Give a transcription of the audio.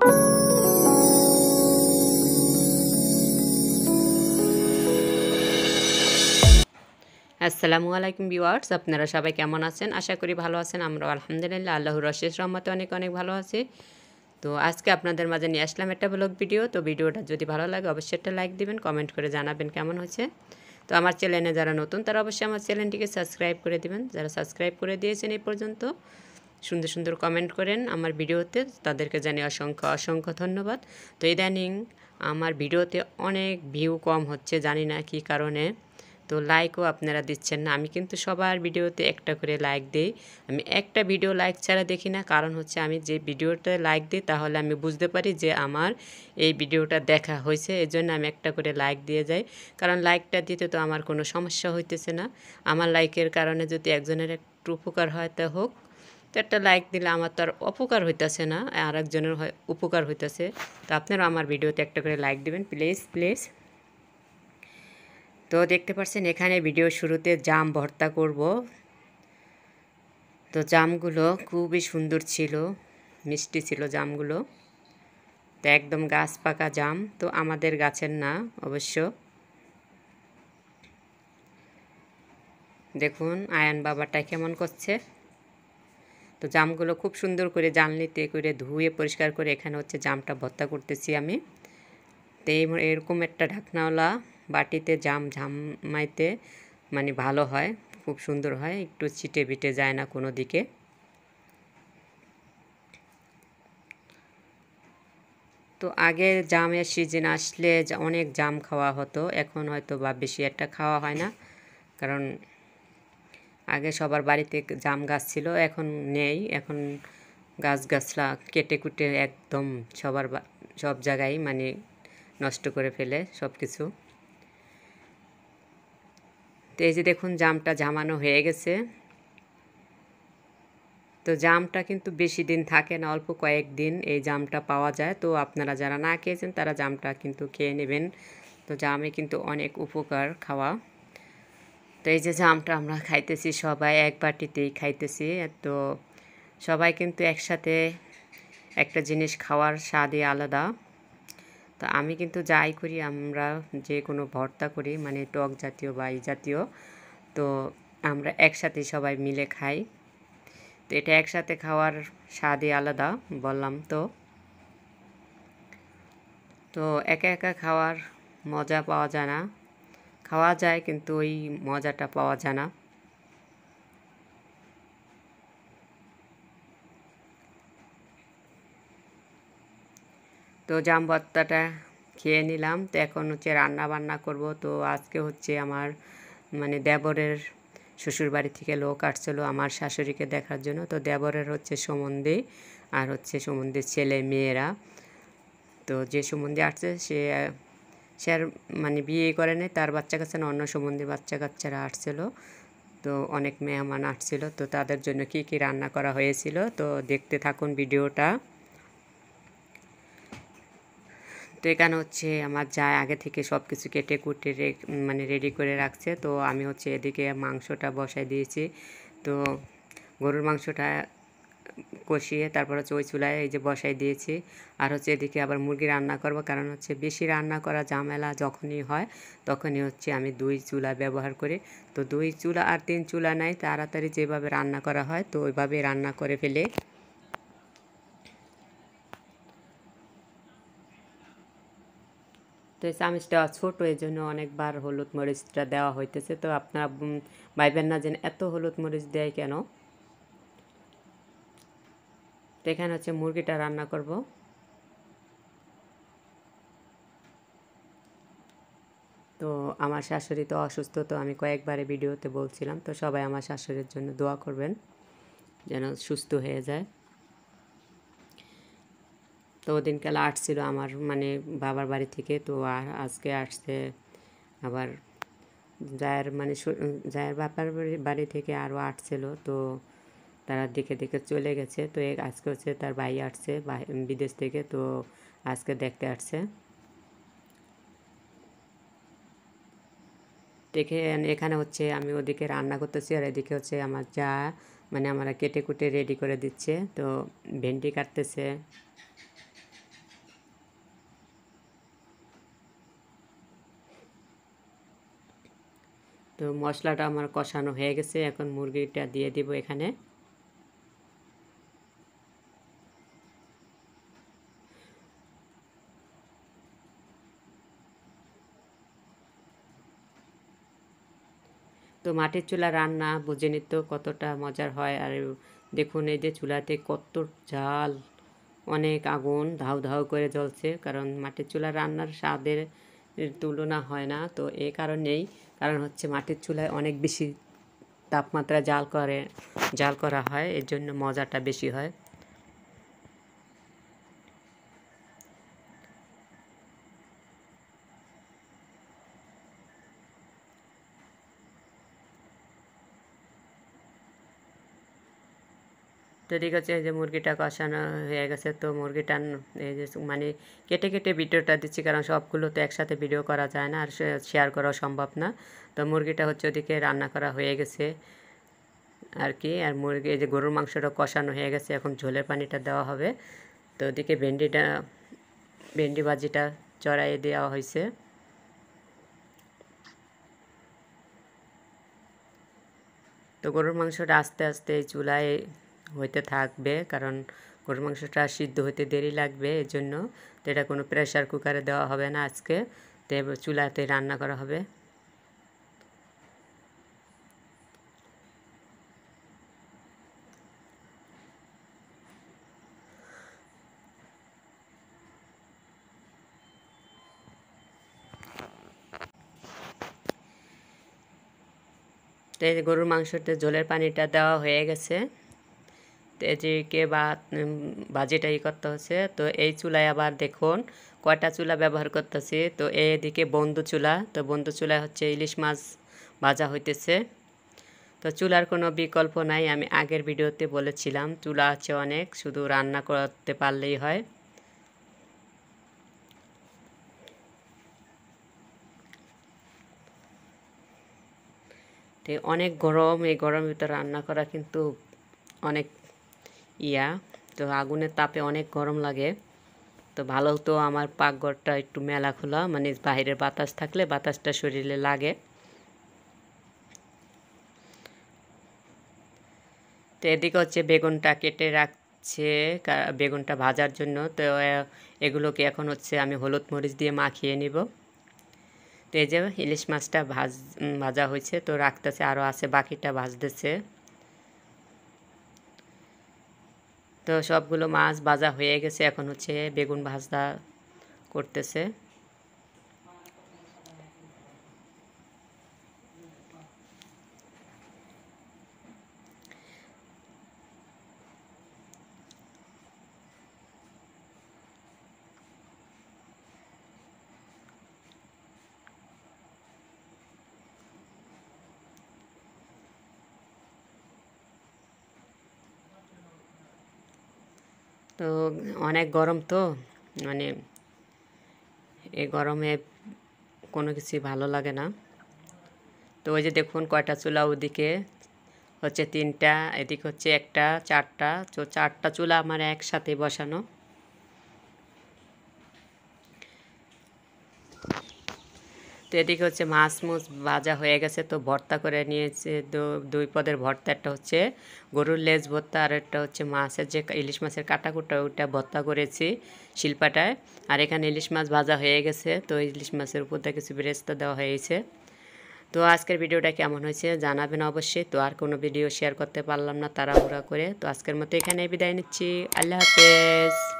আসসালামু আলাইকুম ভিউয়ার্স আপনারা সবাই কেমন আছেন আশা করি ভালো আছেন আমরা আলহামদুলিল্লাহ আল্লাহর রশেষ রহমতে অনেক অনেক ভালো আছি তো আজকে আপনাদের মাঝে নিয়ে আসলাম একটা ব্লগ ভিডিও তো ভিডিওটা যদি ভালো লাগে অবশ্যই একটা লাইক দিবেন কমেন্ট করে জানাবেন কেমন হয়েছে তো আমার চ্যানেলে যারা নতুন তারা অবশ্যই আমার চ্যানেলটিকে সাবস্ক্রাইব করে দিবেন যারা সাবস্ক্রাইব করে দিয়েছেন এই পর্যন্ত সুন্দর সুন্দর কমেন্ট করেন আমার ভিডিওতে তাদেরকে জানি অসংখ্য অসংখ্য ধন্যবাদ তো ইদানিং আমার ভিডিওতে অনেক ভিউ কম হচ্ছে জানি না কি কারণে তো লাইকও আপনারা দিচ্ছেন না আমি কিন্তু সবার ভিডিওতে একটা করে লাইক দিই আমি একটা ভিডিও লাইক ছাড়া দেখি না কারণ হচ্ছে আমি যে ভিডিওটা লাইক দিই তাহলে আমি বুঝতে পারি যে আমার এই ভিডিওটা দেখা হয়েছে এজন্য আমি একটা করে লাইক দিয়ে যাই কারণ লাইকটা দিতে তো আমার কোনো সমস্যা হইতেছে না আমার লাইকের কারণে যদি একজনের একটু উপকার হয় তা হোক তো একটা লাইক দিলে আমার তো আর অপকার হইতেছে না আর একজনের হয় উপকার হইতেছে তো আপনারা আমার ভিডিওতে একটা করে লাইক দিবেন প্লিজ প্লিজ তো দেখতে পাচ্ছেন এখানে ভিডিও শুরুতে জাম ভর্তা করব তো জামগুলো খুবই সুন্দর ছিল মিষ্টি ছিল জামগুলো তো একদম গাছ পাকা জাম তো আমাদের গাছের না অবশ্য দেখুন আয়ান বাবাটা কেমন করছে তো জামগুলো খুব সুন্দর করে জালনিতে করে ধুয়ে পরিষ্কার করে এখানে হচ্ছে জামটা ভর্তা করতেছি আমি তো এই এরকম একটা ঢাকনাওয়ালা বাটিতে জাম ঝামাইতে মানে ভালো হয় খুব সুন্দর হয় একটু ছিটে বিটে যায় না কোনো দিকে তো আগে জামের সিজন আসলে অনেক জাম খাওয়া হতো এখন হয়তো বা বেশি একটা খাওয়া হয় না কারণ আগে সবার বাড়িতে জাম গাছ ছিল এখন নেই এখন গাছ গাছলা কেটে কুটে একদম সবার সব জায়গায় মানে নষ্ট করে ফেলে সব কিছু তো এই যে দেখুন জামটা জামানো হয়ে গেছে তো জামটা কিন্তু বেশি দিন থাকে না অল্প কয়েকদিন এই জামটা পাওয়া যায় তো আপনারা যারা না খেয়েছেন তারা জামটা কিন্তু খেয়ে নেবেন তো জামে কিন্তু অনেক উপকার খাওয়া তো এই যে জামটা আমরা খাইতেছি সবাই এক বাটিতেই খাইতেছি তো সবাই কিন্তু একসাথে একটা জিনিস খাওয়ার স্বাদই আলাদা তো আমি কিন্তু যাই করি আমরা যে কোনো ভর্তা করি মানে টক জাতীয় বা জাতীয় তো আমরা একসাথে সবাই মিলে খাই তো এটা একসাথে খাওয়ার স্বাদই আলাদা বললাম তো তো একা একা খাওয়ার মজা পাওয়া যায় না খাওয়া যায় কিন্তু ওই মজাটা পাওয়া যায় না তো জাম খেয়ে নিলাম তো এখন হচ্ছে রান্না বান্না করব তো আজকে হচ্ছে আমার মানে দেবরের শ্বশুর বাড়ি থেকে লোক আসছিল আমার শাশুড়িকে দেখার জন্য তো দেবরের হচ্ছে সম্বন্ধে আর হচ্ছে সম্বন্ধে ছেলে মেয়েরা তো যে সম্বন্ধে আসছে সে সে আর মানে বিয়ে করে নেই তার বাচ্চা কাছে অন্য সম্বন্ধে বাচ্চা কাচ্চারা আসছিল তো অনেক মেহমান আসছিল তো তাদের জন্য কি কি রান্না করা হয়েছিল তো দেখতে থাকুন ভিডিওটা তো এখানে হচ্ছে আমার যা আগে থেকে সব কিছু কেটে কুটে মানে রেডি করে রাখছে তো আমি হচ্ছে এদিকে মাংসটা বসাই দিয়েছি তো গরুর মাংসটা কষিয়ে তারপর হচ্ছে ওই চুলায় এই যে বসাই দিয়েছি আর হচ্ছে এদিকে আবার মুরগি রান্না করব কারণ হচ্ছে বেশি রান্না করা জামেলা যখনই হয় তখনই হচ্ছে আমি দুই চুলা ব্যবহার করি তো দুই চুলা আর তিন চুলা নাই তাড়াতাড়ি যেভাবে রান্না করা হয় তো ওইভাবে রান্না করে ফেলে তো এই চামচটা ছোটো এই জন্য অনেকবার হলুদ মরিচটা দেওয়া হইতেছে তো আপনারা ভাইবেন না যেন এত হলুদ মরিচ দেয় কেন তো এখানে হচ্ছে মুরগিটা রান্না করব তো আমার শাশুড়ি তো অসুস্থ তো আমি কয়েকবারে ভিডিওতে বলছিলাম তো সবাই আমার শাশুড়ির জন্য দোয়া করবেন যেন সুস্থ হয়ে যায় তো ওদিনকাল আসছিল আমার মানে বাবার বাড়ি থেকে তো আজকে আসছে আবার জায়ের মানে জায়ের বাবার বাড়ি থেকে আরও আসছিল তো তারা দেখে দেখে চলে গেছে তো আজকে হচ্ছে তার ভাই আসছে বিদেশ থেকে তো আজকে দেখতে আসছে দেখে এখানে হচ্ছে আমি ওদিকে রান্না করতেছি আর এদিকে হচ্ছে আমার যা মানে আমরা কেটে কুটে রেডি করে দিচ্ছে তো ভেন্ডি কাটতেছে তো মশলাটা আমার কষানো হয়ে গেছে এখন মুরগিটা দিয়ে দিব এখানে তো মাটির চুলা রান্না বুঝে নিত কতটা মজার হয় আর দেখুন এই যে চুলাতে কত ঝাল অনেক আগুন ধাউ ধাউ করে জ্বলছে কারণ মাটির চুলা রান্নার স্বাদের তুলনা হয় না তো এ কারণেই কারণ হচ্ছে মাটির চুলায় অনেক বেশি তাপমাত্রা জাল করে জাল করা হয় এর জন্য মজাটা বেশি হয় তো ঠিক আছে এই যে মুরগিটা কষানো হয়ে গেছে তো মুরগিটা এই যে মানে কেটে কেটে ভিডিওটা দিচ্ছি কারণ সবগুলো তো একসাথে ভিডিও করা যায় না আর শেয়ার করা সম্ভব না তো মুরগিটা হচ্ছে ওদিকে রান্না করা হয়ে গেছে আর কি আর মুরগি এই যে গরুর মাংসটা কষানো হয়ে গেছে এখন ঝোলের পানিটা দেওয়া হবে তো ওদিকে ভেন্ডিটা ভেন্ডি ভাজিটা চড়াই দেওয়া হয়েছে তো গরুর মাংসটা আস্তে আস্তে চুলায় হইতে থাকবে কারণ গরুর মাংসটা সিদ্ধ হতে দেরি লাগবে এর জন্য তো এটা কোনো প্রেশার কুকারে দেওয়া হবে না আজকে তো চুলাতে রান্না করা হবে তো গরুর মাংসটা জলের পানিটা দেওয়া হয়ে গেছে তেজিকে বা বাজে ই করতে হচ্ছে তো এই চুলায় আবার দেখুন কয়টা চুলা ব্যবহার করতেছি তো এদিকে বন্ধু চুলা তো বন্ধু চুলায় হচ্ছে ইলিশ মাছ ভাজা হইতেছে তো চুলার কোনো বিকল্প নাই আমি আগের ভিডিওতে বলেছিলাম চুলা আছে অনেক শুধু রান্না করতে পারলেই হয় অনেক গরম এই গরমের ভিতরে রান্না করা কিন্তু অনেক ইয়া তো আগুনের তাপে অনেক গরম লাগে তো ভালো তো আমার পাকঘরটা একটু মেলা খোলা মানে বাইরের বাতাস থাকলে বাতাসটা শরীরে লাগে তো এদিকে হচ্ছে বেগুনটা কেটে রাখছে বেগুনটা ভাজার জন্য তো এগুলোকে এখন হচ্ছে আমি হলুদ মরিচ দিয়ে মাখিয়ে নিব তো এই যে ইলিশ মাছটা ভাজ ভাজা হয়েছে তো রাখতেছে আরও আছে বাকিটা ভাজতেছে তো সবগুলো মাছ ভাজা হয়ে গেছে এখন হচ্ছে বেগুন ভাজা করতেছে তো অনেক গরম তো মানে এই গরমে কোনো কিছুই ভালো লাগে না তো ওই যে দেখুন কয়টা চুলা ওদিকে হচ্ছে তিনটা এদিকে হচ্ছে একটা চারটা তো চারটা চুলা আমার একসাথে বসানো তো এদিকে হচ্ছে মাছ মুছ ভাজা হয়ে গেছে তো ভর্তা করে নিয়েছে দুই পদের ভর্তা একটা হচ্ছে গরুর লেজ ভর্তা আর একটা হচ্ছে মাছের যে ইলিশ মাছের কাটাকুটা ওইটা ভর্তা করেছি শিল্পাটায় আর এখানে ইলিশ মাছ ভাজা হয়ে গেছে তো ইলিশ মাছের উপর কিছু বেরেস্তা দেওয়া হয়েছে তো আজকের ভিডিওটা কেমন হয়েছে জানাবেন অবশ্যই তো আর কোনো ভিডিও শেয়ার করতে পারলাম না তারা তাড়াহুড়া করে তো আজকের মতো এখানে বিদায় নিচ্ছি আল্লাহ হাফেজ